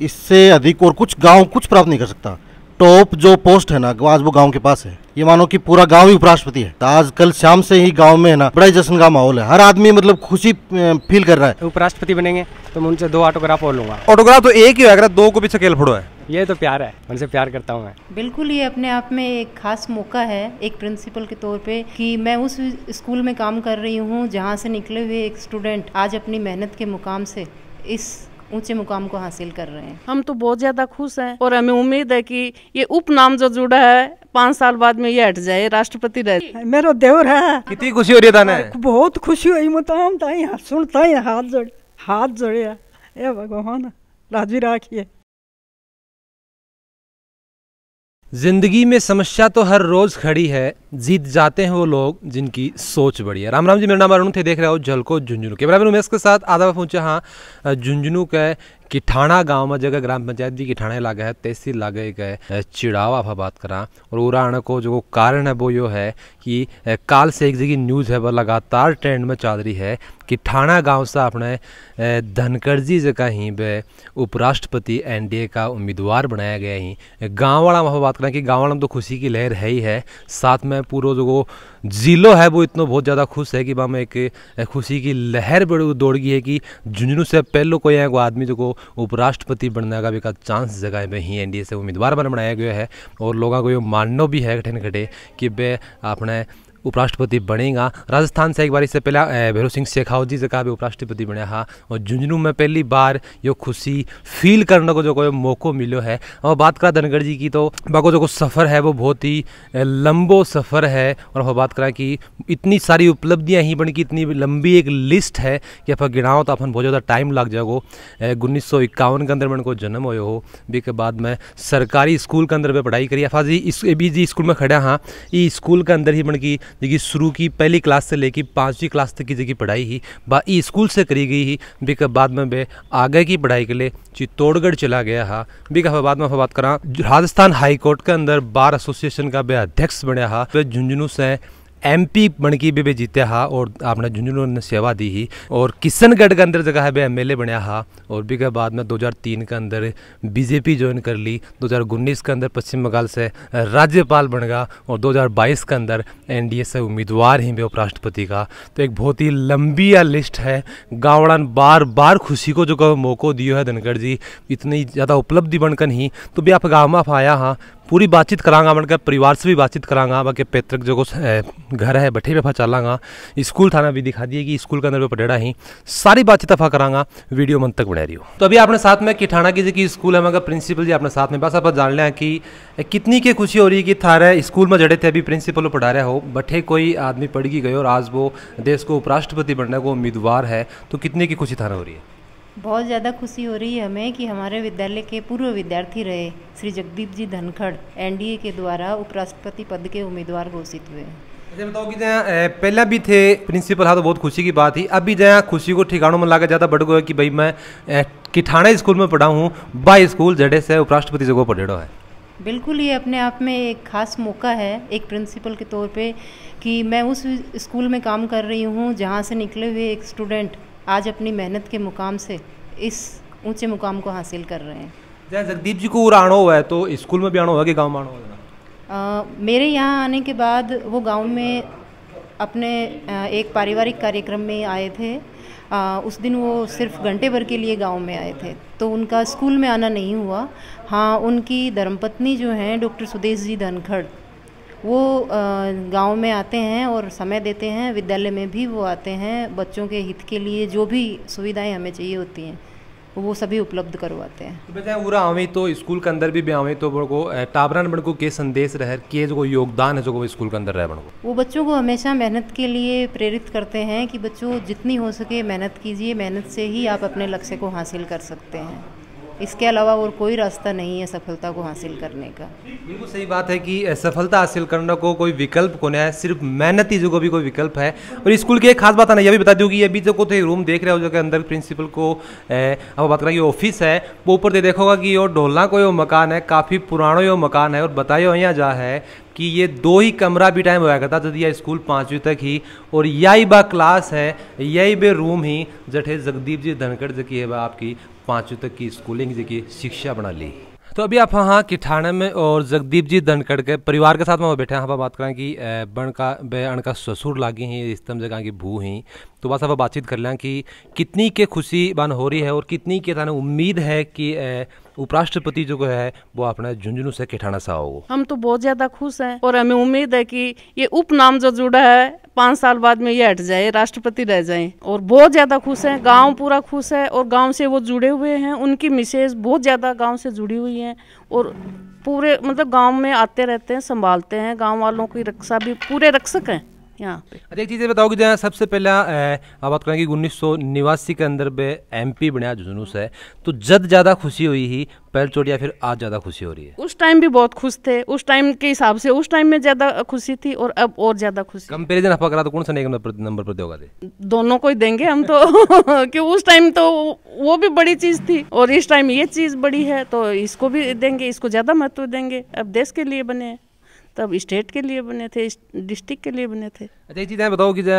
इससे अधिक और कुछ गांव कुछ प्राप्त नहीं कर सकता टॉप जो पोस्ट है ना आज वो गांव के पास है ये मानो कि पूरा गांव ही उपराष्ट्रपति है तो आज कल शाम से ही गांव में है ना बड़ा जश्न का माहौल है हर आदमी मतलब खुशी फील कर रहा है उपराष्ट्रपति बनेंगे तो मैं उनसे दो ऑटोग्राफ और लूंगा ऑटोग्राफ तो एक ही है दो को भी खेल फोड़ो है ये तो प्यार है उनसे प्यार करता हूँ मैं बिल्कुल ये अपने आप में एक खास मौका है एक प्रिंसिपल के तौर पे कि मैं उस स्कूल में काम कर रही हूँ जहाँ से निकले हुए एक स्टूडेंट आज अपनी मेहनत के मुकाम से इस ऊंचे मुकाम को हासिल कर रहे हैं हम तो बहुत ज्यादा खुश हैं और हमें उम्मीद है कि ये उपनाम जो जुड़ा है पाँच साल बाद में ये हट जाए राष्ट्रपति रहे मेरा देवर है कितनी खुशी हो रही है बहुत खुशी हुई मुताम तो ताई सुन हाथ जोड़े हाथ जोड़े भगवान राजी राखिए जिंदगी में समस्या तो हर रोज खड़ी है जीत जाते हैं वो लोग जिनकी सोच बड़ी है राम राम जी मेरा नाम अरुण थे देख रहे हो को झुंझुनू के बराबर उमेश के साथ आधा पहुंचे हाँ झुंझुनू के किठाणा गांव में जगह ग्राम पंचायत जी किठाणा इलाका है तहसील लागे एक चिड़ावा आप बात करा और उराण को जो कारण है वो यो है कि काल से एक जगह न्यूज़ है वह लगातार ट्रेंड में चल रही है किठाणा गांव से अपने धनखड़ जी जगह ही वे उपराष्ट्रपति एनडीए का उम्मीदवार बनाया गया ही गाँव वाला वहाँ बात करें कि गाँव वाला में तो खुशी की लहर है ही है साथ में पूरा जो जिलो है वो इतना बहुत ज़्यादा खुश है कि बा मैं एक खुशी की लहर दौड़ गई है कि झुंझुनू से पहले कोई को आदमी जो तो को उपराष्ट्रपति बनने का भी का चांस जगह में ही एनडीए से उम्मीदवार बन बनाया गया है और लोगों को ये मानना भी है कठिन घटे कि वे अपने उपराष्ट्रपति बनेगा राजस्थान से एक बार इससे पहले भैरव सिंह शेखावत जी कहा भी उपराष्ट्रपति बना हा और झुंझुनू में पहली बार यो खुशी फील करने को जो कोई मौको मिलो है और बात करा धनगढ़ जी की तो बाको जो को सफ़र है वो बहुत ही लंबो सफ़र है और वह बात करा कि इतनी सारी उपलब्धियाँ ही बन की इतनी लंबी एक लिस्ट है कि आप गिनाओ तो अपन बहुत ज़्यादा टाइम लग जाओ उन्नीस सौ इक्यावन के अंदर मैं को जन्म हो हो बी के बाद में सरकारी स्कूल के अंदर में पढ़ाई करी अफाजी इस इस बी जी स्कूल में खड़ा हाँ ई स्कूल के अंदर ही बन की जी शुरू की पहली क्लास से लेकर पाँचवीं क्लास तक की जी पढ़ाई ही बाई स्कूल से करी गई ही बिका बाद में वे आगे की पढ़ाई के लिए चित्तौड़गढ़ चला गया हा बिका बाद में बात करा राजस्थान हाईकोर्ट के अंदर बार एसोसिएशन का वे अध्यक्ष बनया हा वे झुंझुनू से एम पी बन की भी वे जीत्या हा और अपने झुंझुनू ने सेवा दी ही और किशनगढ़ के अंदर जगह है भी एम एल ए बनया हा और भी के बाद में 2003 के अंदर बीजेपी ज्वाइन कर ली 2019 के अंदर पश्चिम बंगाल से राज्यपाल बन गया और 2022 के अंदर एन डी ए से उम्मीदवार ही भी उपराष्ट्रपति का तो एक बहुत ही लंबी या लिस्ट है ने बार बार खुशी को जो मौको दियो है धनखड़ जी इतनी ज़्यादा उपलब्धि बनकर ही तो भी आप गाँव में आप आया हाँ पूरी बातचीत करांगा मतलब परिवार से भी बातचीत करांगा बाकी पैतृक जो घर है बैठे बेफा चलांगा स्कूल थाना भी दिखा दिए कि स्कूल के अंदर भी पटेड़ा ही सारी बातचीत अफा करांगा वीडियो मन तक बने रही हो तो अभी आपने साथ में किठाना की जी की स्कूल है मगर प्रिंसिपल जी अपने साथ में बस आप जान लें कि कितनी के खुशी हो रही है कि थारे स्कूल में जड़े थे अभी प्रिंसिपल पढ़ा रहे हो बठे कोई आदमी पढ़ गई गए और आज वो देश को उपराष्ट्रपति बनने को उम्मीदवार है तो कितनी की खुशी थाना हो रही है बहुत ज़्यादा खुशी हो रही है हमें कि हमारे विद्यालय के पूर्व विद्यार्थी रहे श्री जगदीप जी धनखड़ एनडीए के द्वारा उपराष्ट्रपति पद के उम्मीदवार घोषित हुए अच्छा, बताओ कि पहले भी थे प्रिंसिपल हाँ तो बहुत खुशी की बात थी अभी जहाँ खुशी को ठिकानों में लाकर ज़्यादा बढ़ गया कि भाई मैं किठाना स्कूल में पढ़ा हूँ बाई स्कूल जडे से उपराष्ट्रपति जगह पढ़ेड़ो है बिल्कुल ये अपने आप में एक ख़ास मौका है एक प्रिंसिपल के तौर पे कि मैं उस स्कूल में काम कर रही हूँ जहाँ से निकले हुए एक स्टूडेंट आज अपनी मेहनत के मुकाम से इस ऊंचे मुकाम को हासिल कर रहे हैं जैसे जगदीप जी को आना हुआ है तो स्कूल में भी आना हुआ कि गाँव में आना होगा मेरे यहाँ आने के बाद वो गाँव में अपने एक पारिवारिक कार्यक्रम में आए थे आ, उस दिन वो सिर्फ घंटे भर के लिए गांव में आए थे तो उनका स्कूल में आना नहीं हुआ हाँ उनकी धर्मपत्नी जो हैं डॉक्टर सुदेश जी धनखड़ वो गांव में आते हैं और समय देते हैं विद्यालय में भी वो आते हैं बच्चों के हित के लिए जो भी सुविधाएं हमें चाहिए होती हैं वो सभी उपलब्ध करवाते हैं तो बताए पूरा आवे तो स्कूल के अंदर भी ब्यावे तो बड़को टाबरन को के संदेश रह के जो योगदान है जो स्कूल के अंदर रह को वो बच्चों को हमेशा मेहनत के लिए प्रेरित करते हैं कि बच्चों जितनी हो सके मेहनत कीजिए मेहनत से ही आप अपने लक्ष्य को हासिल कर सकते हैं इसके अलावा और कोई रास्ता नहीं है सफलता को हासिल करने का बिल्कुल सही बात है कि सफलता हासिल करने को कोई विकल्प को नहीं है सिर्फ ही जो को भी कोई विकल्प है और स्कूल की एक खास बात आना यह भी बता दूँगी अभी जो को तो रूम देख रहे हो जो कि अंदर प्रिंसिपल को अब बात करें ऑफिस है वो ऊपर दे देखोगा कि यो ढोलना को यो मकान है काफ़ी पुराना यो मकान है और बताइयो यहाँ जा है कि ये दो ही कमरा भी टाइम हुआ करता जब यह स्कूल पाँचवीं तक ही और यही बा क्लास है यही बे रूम ही जठे जगदीप जी धनखड़ जकी की है बा आपकी पाँचवीं तक की स्कूलिंग की शिक्षा बना ली तो अभी आप हाँ कि ठाणे में और जगदीप जी धनखड़ के परिवार के साथ में बैठे हैं हाँ बात करें कि बण का अण का ससुर लागी हैं इस्तम जगह की भू हैं तो बस आप बातचीत कर लें कि कितनी के खुशी बन हो रही है और कितनी के थाने उम्मीद है कि उपराष्ट्रपति जो है वो अपना झुंझुनू से केठाना सा हो हम तो बहुत ज्यादा खुश हैं और हमें उम्मीद है कि ये उपनाम जो जुड़ा है पाँच साल बाद में ये हट जाए राष्ट्रपति रह जाए और बहुत ज्यादा खुश है गाँव पूरा खुश है और गाँव से वो जुड़े हुए हैं उनकी मिसेज बहुत ज्यादा गाँव से जुड़ी हुई है और पूरे मतलब गांव में आते रहते हैं संभालते हैं गांव वालों की रक्षा भी पूरे रक्षक हैं यहाँ अच्छा, एक चीज बताओ कि जहाँ सबसे पहला आप बात करें कि उन्नीस सौ निवासी के अंदर पे एमपी बनाया जुनूस है तो जद ज़्यादा खुशी हुई ही पहल चोट या फिर आज ज़्यादा खुशी हो रही है उस टाइम भी बहुत खुश थे उस टाइम के हिसाब से उस टाइम में ज़्यादा खुशी थी और अब और ज़्यादा खुशी कंपेरिजन आप करा तो कौन सा नंबर पर दोगा दोनों को ही देंगे हम तो कि उस टाइम तो वो भी बड़ी चीज़ थी और इस टाइम ये चीज़ बड़ी है तो इसको भी देंगे इसको ज़्यादा महत्व देंगे अब देश के लिए बने हैं तब स्टेट के लिए बने थे डिस्ट्रिक्ट के लिए बने थे अच्छा बताओ कि जै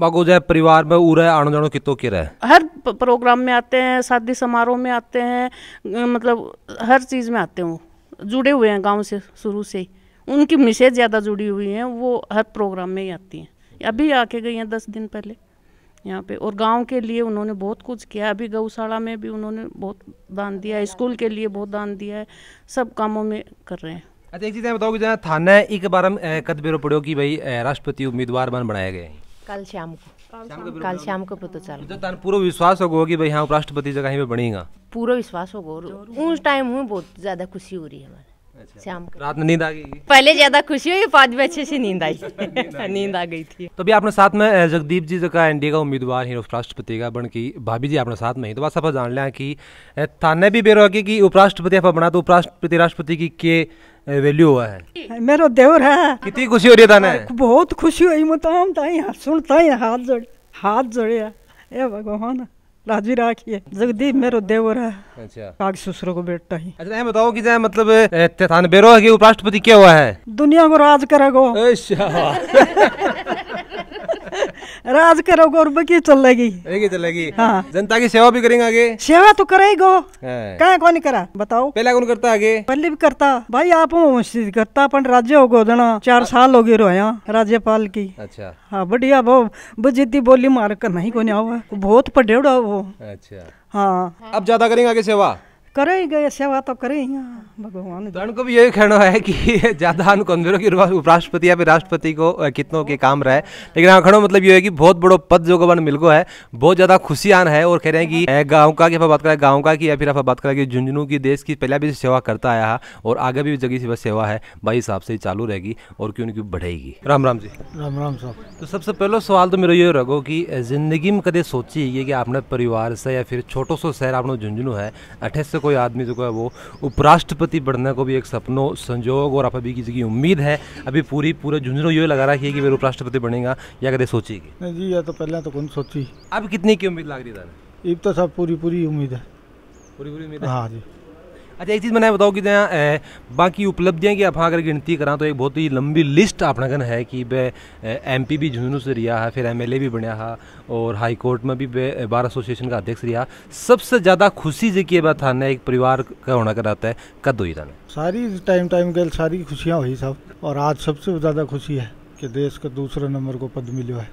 मागो परिवार में उरे आनो जानो कितो के रहे हर प्रोग्राम में आते हैं शादी समारोह में आते हैं मतलब हर चीज़ में आते हैं जुड़े हुए हैं गाँव से शुरू से ही उनकी मिसेज ज़्यादा जुड़ी हुई हैं वो हर प्रोग्राम में ही आती हैं अभी आके गई हैं दस दिन पहले यहाँ पे और गांव के लिए उन्होंने बहुत कुछ किया अभी गौशाला में भी उन्होंने बहुत दान दिया है स्कूल के लिए बहुत दान दिया है सब कामों में कर रहे हैं अच्छा एक चीज़ बताओ कि जहाँ थाना एक बार हम कद बेरो पढ़ो कि भाई राष्ट्रपति उम्मीदवार बन बनाए गए कल शाम को कल शाम को पता चल तान पूरा विश्वास होगो कि भाई हाँ राष्ट्रपति जगह पे बनेगा पूरा विश्वास होगो उस टाइम हुई बहुत ज्यादा खुशी हो रही है हमारे अच्छा। शाम को रात में नींद आ गई पहले ज्यादा खुशी हुई बाद में अच्छे से नींद आई नींद आ गई थी तो भी आपने साथ में जगदीप जी का एनडीए का उम्मीदवार है उपराष्ट्रपति का बन की भाभी जी आपने साथ में ही तो बस आप जान लिया कि थाने भी बेरो की उपराष्ट्रपति आप बना तो उपराष्ट्रपति राष्ट्रपति की के वैल्यू हुआ है मेरा देवर है कितनी खुशी हो रही है ना बहुत खुशी हुई मतलब ताई हाँ, सुन ताई हाथ जोड़े हाथ जोड़े हाँ। ए भगवान राजी राखिए जगदीप मेरो देवर है अच्छा काग सुसरो को बेटा ही अच्छा बताओ कि जाए मतलब थान बेरो है कि उपराष्ट्रपति क्या हुआ है दुनिया को राज करेगो राज करोगे और बकी चलेगी चलेगी चल हाँ जनता की सेवा भी करेंगे आगे सेवा तो करेगो हाँ। कहा कौन करा बताओ पहला कौन करता आगे पहले भी करता भाई आप करता अपन राज्य हो गो जना चार आ... हाँ। साल हो गए रोया राज्यपाल की अच्छा हाँ बढ़िया वो बजिद्दी बोली मार कर नहीं कौन आओ बहुत पढ़ेड़ा वो अच्छा हाँ अब ज्यादा करेंगे आगे सेवा करेगा ये सेवा तो करे यहाँ भगवान तो उनको भी यही कहना है कि ज़्यादा कमजोर की उपराष्ट्रपति या फिर राष्ट्रपति को कितनों के काम रहे लेकिन लेकिन खड़ो मतलब ये है कि बहुत बड़ो पद जो मिल गो है बहुत ज़्यादा खुशी आन है और कह रहे हैं कि गाँव का की बात करें गाँव का की या फिर आप बात करें कि झुंझुनू की देश की पहले भी सेवा करता आया है और आगे भी जगह से सेवा है भाई हिसाब से चालू रहेगी और क्यों उनकी बढ़ेगी राम राम जी राम राम साहब तो सबसे पहला सवाल तो मेरा ये रखो कि जिंदगी में कदम सोची कि आपने परिवार से या फिर छोटो सो शहर आपने झुंझुनू है अठे से कोई आदमी जो तो है वो उपराष्ट्रपति बनने को भी एक सपनों संजोग और आप अभी किसी की उम्मीद है अभी पूरी पूरे झुंझुनू ये लगा रहा है कि वे उपराष्ट्रपति बनेगा या कदे सोचेगी नहीं जी या तो पहले तो कौन सोची अब कितनी की उम्मीद लग रही है इब तो सब पूरी पूरी उम्मीद है पूरी पूरी उम्मीद हाँ जी अच्छा एक चीज़ मैंने बताओ कि बाकी उपलब्धियाँ की आप हाँ अगर गिनती करा तो एक बहुत ही लंबी लिस्ट अपना कन है कि बे एम पी भी झुंझुनू से रिया है फिर एम एल ए भी बनया है और हाई कोर्ट में भी बार एसोसिएशन का अध्यक्ष रिया सबसे ज़्यादा खुशी जी की बात थाना एक परिवार का होना कराता है कद हुई थाने सारी टाइम टाइम के सारी खुशियाँ हुई सब और आज सबसे ज़्यादा खुशी है कि देश का दूसरा नंबर को पद मिलो है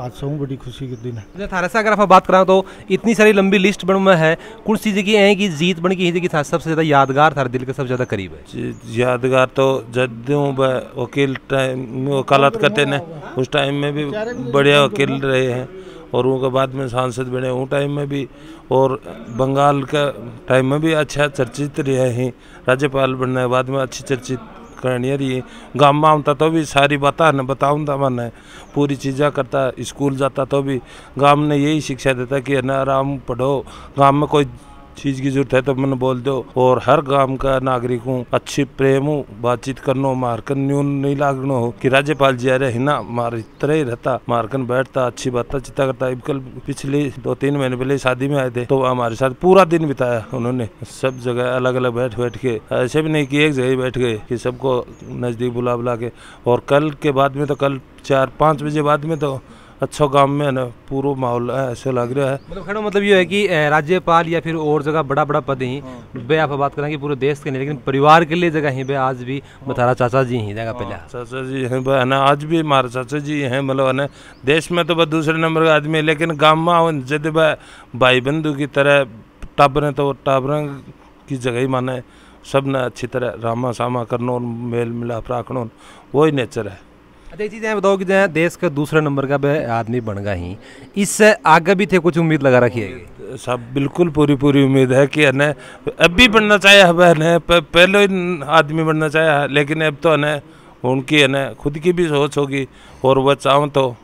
आज सब बड़ी खुशी के दिन है अच्छा, से अगर आप बात करें तो इतनी सारी लंबी लिस्ट बन में है कुछ चीज़ें की हैं कि जीत बन की की था सबसे ज़्यादा यादगार था दिल के सबसे ज़्यादा करीब है यादगार तो जद वकील टाइम वकालत करते ने उस टाइम में भी बढ़िया वकील रहे हैं और उनके बाद में सांसद बने उन टाइम में भी और बंगाल का टाइम में भी अच्छा चर्चित रहे हैं राज्यपाल बनने के बाद में अच्छी चर्चित करण यार ये गाँव में आता तो भी सारी बात न बताऊँगा है पूरी चीज़ें करता स्कूल जाता तो भी गाँव ने यही शिक्षा देता कि ना आराम पढ़ो गाँव में कोई चीज़ की जरूरत है तो मैंने बोल दो और हर गांव का नागरिक हूँ अच्छी प्रेम हूँ बातचीत करनो मारकन न्यून नहीं लागण हो कि राज्यपाल जी अरे हिना मार तरह ही रहता मारकन बैठता अच्छी बात चिता करता कल पिछले दो तीन महीने पहले शादी में आए थे तो हमारे साथ पूरा दिन बिताया उन्होंने सब जगह अलग अलग बैठ बैठ के ऐसे भी नहीं की एक जगह बैठ गए की सबको नज़दीक बुला बुला के और कल के बाद में तो कल चार पाँच बजे बाद में तो अच्छा काम में है ना पूरा माहौल है ऐसा लग रहा है मतलब मतलब ये है कि राज्यपाल या फिर और जगह बड़ा बड़ा पद ही हाँ। बे आप बात कि पूरे देश के नहीं लेकिन परिवार के लिए जगह ही बे आज भी बता हाँ। चाचा जी ही जगह पहले हाँ, चाचा जी हैं है ना आज भी हमारे चाचा जी हैं मतलब है ना देश में तो दूसरे नंबर का आदमी है लेकिन गाँव में जद भाई बंधु की तरह टाबरें तो टाबरें की जगह ही माना है सब ने अच्छी तरह रामा सामा करनो मेल मिलाप राखनो वही नेचर है अच्छा चीज़ बताओ कि जहाँ देश का दूसरा नंबर का आदमी बन गया ही इससे आगे भी थे कुछ उम्मीद लगा रखी है सब बिल्कुल पूरी पूरी उम्मीद है कि अने अब भी बनना चाहिए हमें पहले आदमी बनना चाहिए लेकिन अब तो हने उनकी है ना खुद की भी सोच होगी और वह चाहूँ तो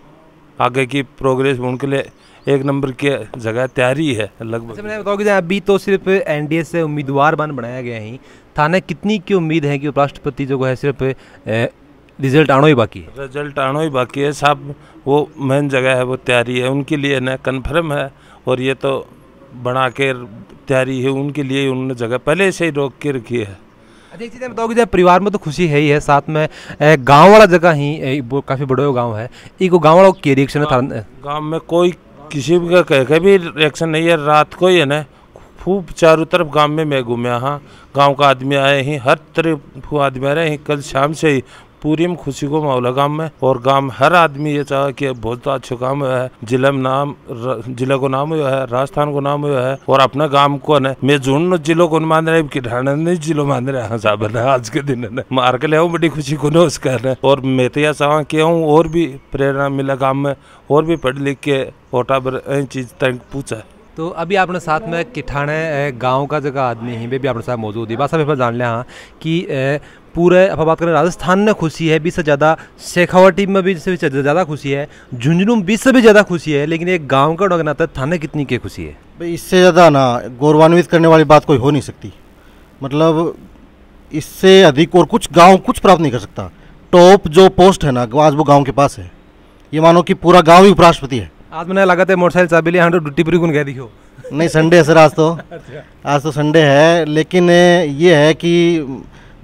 आगे की प्रोग्रेस उनके लिए एक नंबर की जगह तैयारी है लगभग अच्छा मैंने बताओ कि अभी तो सिर्फ एनडीए से उम्मीदवार बन बनाया गया ही थाने कितनी की उम्मीद है कि उपराष्ट्रपति जो है सिर्फ रिजल्ट आना ही बाकी है रिजल्ट आना ही बाकी है साहब वो मेन जगह है वो तैयारी है उनके लिए ना कन्फर्म है और ये तो बना के तैयारी है उनके लिए उन्होंने जगह पहले से ही रोक के रखी है अच्छा परिवार में तो खुशी है ही है साथ में गांव वाला जगह ही काफ़ी बड़े गांव है एक गांव वाला के रिएक्शन था हाँ, गांव में कोई किसी का कह भी रिएक्शन नहीं है रात को ही है ना खूब चारों तरफ गांव में मैं घूमया हाँ गांव का आदमी आए हैं हर तरफ आदमी आ रहे हैं कल शाम से ही पूरी में खुशी को मौला गांव में और गांव हर आदमी ये चाह कि बहुत अच्छा काम हुआ है जिले में नाम जिले को नाम हुआ है राजस्थान को नाम हुआ है और अपना गांव को ने मैं जून जिलो को मान रहे कि नहीं जिलो मान रहे हैं साहब ने आज के दिन ने मार के लिया बड़ी खुशी को ना उसका ने और मैं तो यह चाह के हूँ और भी प्रेरणा मिला गाँव में और भी पढ़ लिख के ओटा ऐसी चीज तक पूछा तो अभी आपने साथ में किठाणे गांव का जगह आदमी है भी आपने साथ मौजूद है बात साहब जान लिया हाँ कि पूरे आप बात करें राजस्थान में खुशी है बीस से ज़्यादा शेखावटी में भी से ज़्यादा खुशी है झुंझुनू में बीस से भी ज़्यादा खुशी है लेकिन एक गाँव का डॉग नाता थाने कितनी की खुशी है भाई इससे ज़्यादा ना गौरवान्वित करने वाली बात कोई हो नहीं सकती मतलब इससे अधिक और कुछ गाँव कुछ प्राप्त नहीं कर सकता टॉप जो पोस्ट है ना आज वो गाँव के पास है ये मानो कि पूरा गाँव ही उपराष्ट्रपति है आज मैंने लगाते मोटरसाइकिल चाबी लिया हंड्रेड हाँ, तो ड्यूटी पूरी कौन कह दिखो नहीं संडे है सर आज तो अच्छा। आज तो संडे है लेकिन ये है कि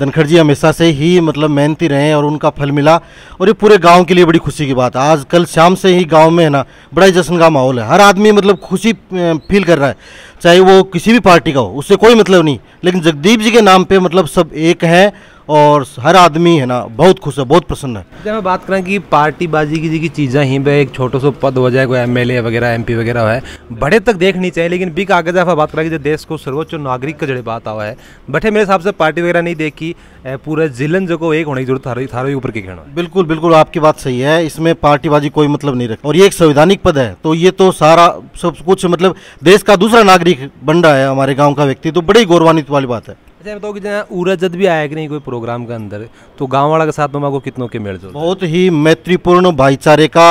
धनखड़ जी हमेशा से ही मतलब मेहनती रहे और उनका फल मिला और ये पूरे गांव के लिए बड़ी खुशी की बात है आज कल शाम से ही गांव में है ना बड़ा ही जश्न का माहौल है हर आदमी मतलब खुशी फील कर रहा है चाहे वो किसी भी पार्टी का हो उससे कोई मतलब नहीं लेकिन जगदीप जी के नाम पे मतलब सब एक हैं और हर आदमी है ना बहुत खुश है बहुत प्रसन्न है जब मैं बात करें कि बाजी की जी की चीज़ें ही एक छोटो सो पद हो जाए कोई एमएलए वगैरह एमपी वगैरह है बड़े तक देखनी चाहिए लेकिन बिग आगे दफ़ा बात करें कि जो देश को सर्वोच्च नागरिक का जड़े बात आवा है बटे मेरे हिसाब से पार्टी वगैरह नहीं देखी पूरा जिलन जो को एक होने की जरूरत थारो ऊपर के कहना बिल्कुल बिल्कुल आपकी बात सही है इसमें पार्टीबाजी कोई मतलब नहीं रखती और ये एक संवैधानिक पद है तो ये तो सारा सब कुछ मतलब देश का दूसरा नागरिक एक रहा है हमारे गांव का व्यक्ति तो बड़ी गौरवान्वित वाली बात है अच्छा बताओ कि जहाँ ऊरा जद भी आया कि नहीं कोई प्रोग्राम के अंदर तो गाँव वाला के साथ मामा को कितनों के मेल जोल बहुत ही मैत्रीपूर्ण भाईचारे का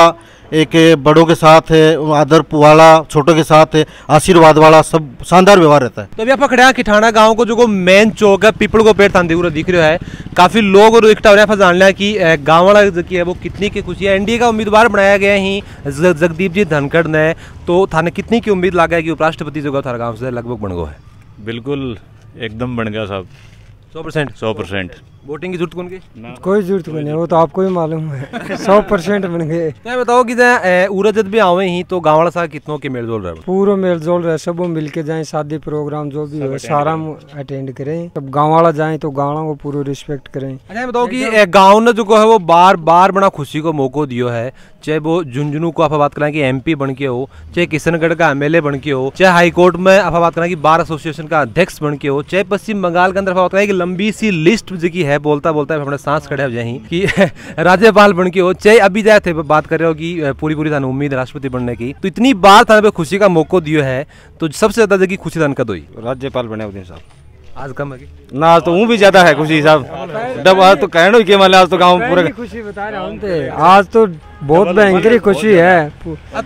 एक बड़ों के साथ है आदर वाला छोटों के साथ है आशीर्वाद वाला सब शानदार व्यवहार रहता है तो अभी आप खड़ा किठाना गांव को जो को मेन चौक है पीपल को पेड़ तांदी पूरा दिख रहा है काफी लोग और इकट्ठा हो रहे हैं जान लिया कि गाँव वाला की है वो कितनी की खुशी है एनडीए का उम्मीदवार बनाया गया ही जगदीप जी धनखड़ ने तो थाने कितनी की उम्मीद लगा है कि उपराष्ट्रपति जो थारा गाँव से लगभग बन गो है बिल्कुल एकदम बन गया साहब सौ परसेंट सौ परसेंट वोटिंग की जरूरत कौन की कोई जरूरत नहीं है वो तो आपको ही मालूम है सौ परसेंट बन गए मैं तो बताओ कि उरा जब भी आवे ही तो वाला साहब कितनों के मेल जोल रहे पूरा मेल जोल रहे सब मिल के जाए शादी प्रोग्राम जो भी हो सारा अटेंड करें सब गाँव वाला जाए तो गाँव को पूरा रिस्पेक्ट करें अच्छा बताओ की गाँव ने जो है वो बार बार बड़ा खुशी को मौको दियो है चाहे वो झुंझुनू को आप बात करें कि पी बन के हो चाहे किशनगढ़ का एम एल ए बन के हो चाहे हाईकोर्ट में आप बात करें कि बार एसोसिएशन का अध्यक्ष बन के हो चाहे पश्चिम बंगाल के अंदर बात करें कि लंबी सी लिस्ट जो की है है बोलता बोलता हमारे सांस खड़े हो जाए कि राज्यपाल बन के हो चाहे अभी जाए थे बात कर रहे हो कि पूरी पूरी थाना उम्मीद राष्ट्रपति बनने की तो इतनी बार थाना खुशी का मौको दियो है तो सबसे ज्यादा जगह खुशी थान कद हुई राज्यपाल बने उदय साहब आज कम है ना तो हूँ भी ज्यादा है खुशी साहब डब आज तो कहना ही के माले आज तो गाँव पूरा खुशी बता रहा हूँ आज तो बहुत भयंकर खुशी है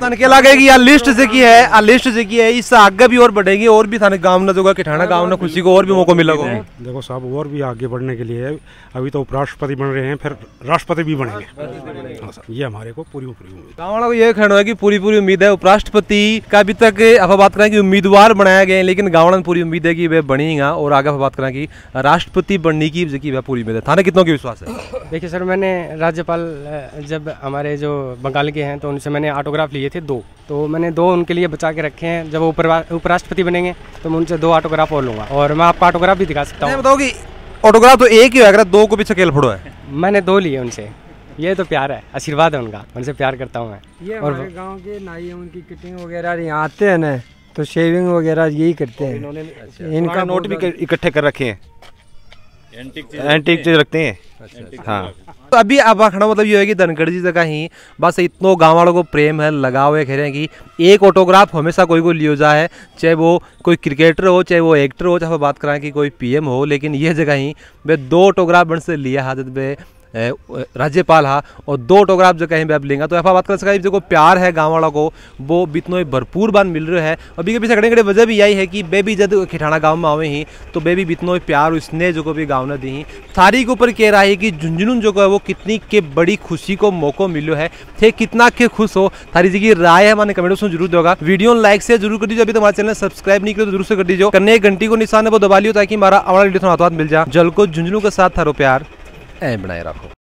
तन के लगेगी यार लिस्ट से की है आ लिस्ट से की है इससे आगे भी और बढ़ेगी और भी थाने गांव ना जोगा किठाना गांव न खुशी को और भी मौका मिलेगा देखो साहब और भी आगे बढ़ने के लिए अभी तो उपराष्ट्रपति बन रहे हैं फिर राष्ट्रपति भी बनेंगे हाँ ये हमारे को पूरी पूरी उम्मीद गाँव वालों को ये कहना है की पूरी पूरी उम्मीद है उपराष्ट्रपति का अभी तक अब बात करें की उम्मीदवार बनाया गया लेकिन गाँव वालों पूरी उम्मीद है की वह बनेगा और आगे बात करें की राष्ट्रपति बनने की पूरी उम्मीद है थाने कितनों की विश्वास है देखिये सर मैंने राज्यपाल जब हमारे जो जो बंगाल के हैं तो उनसे मैंने ऑटोग्राफ लिए थे दो तो मैंने दो उनके लिए बचा के रखे हैं जब वो उपराष्ट्रपति बनेंगे तो मैं उनसे दो ऑटोग्राफ और लूँगा और मैं आपको ऑटोग्राफ भी दिखा सकता हूँ बताऊँगी ऑटोग्राफ तो एक ही होगा दो को भी खेल फोड़ो है मैंने दो लिए उनसे ये तो प्यार है आशीर्वाद है उनका उनसे प्यार करता हूँ मैं ये और गांव के नाई उनकी कटिंग वगैरह यहाँ आते हैं ना तो शेविंग वगैरह यही करते हैं अच्छा। इनका नोट भी इकट्ठे कर रखे हैं एंटीक चीज रखते हैं अच्छा, अच्छा। हाँ तो अभी अब आखना मतलब ये है कि धनखड़ जी जगह ही बस इतनों गाँव वालों को प्रेम है लगाव है हैं कि एक ऑटोग्राफ हमेशा कोई को लियो जाए है चाहे वो कोई क्रिकेटर हो चाहे वो एक्टर हो चाहे बात कराएं कि कोई पीएम हो लेकिन ये जगह ही वे दो ऑटोग्राफ बन से लिया हाजत में राज्यपाल हा और दो ऑटोग्राफ जो कहीं भी आप लेंगे तो ऐसा बात कर सका जो प्यार है गाँव वालों को वो ही भरपूर बार मिल रहा है और बीके पीछे कड़े कड़े वजह भी यही है कि बे भी जब खिठाना गाँव में आवे ही तो बे भी इतनो प्यार स्नेह जो को भी गाँव ने दी ही थारी के ऊपर कह रहा है कि झुंझुनू जो है वो कितनी के बड़ी खुशी को मौको मिलो है थे कितना के खुश हो सारी जी की राय है मैंने कमेंट में जरूर दोगा वीडियो लाइक से जरूर कर दीजिए अभी तुम्हारे तो चैनल सब्सक्राइब नहीं करो तो जरूर से कर दीजिए करने एक घंटी को निशान है वो दबा लियो ताकि हमारा हमारा वीडियो हाथ मिल जाए जल को झुंझुनू के साथ थारो प्यार ऐ बनाए रखो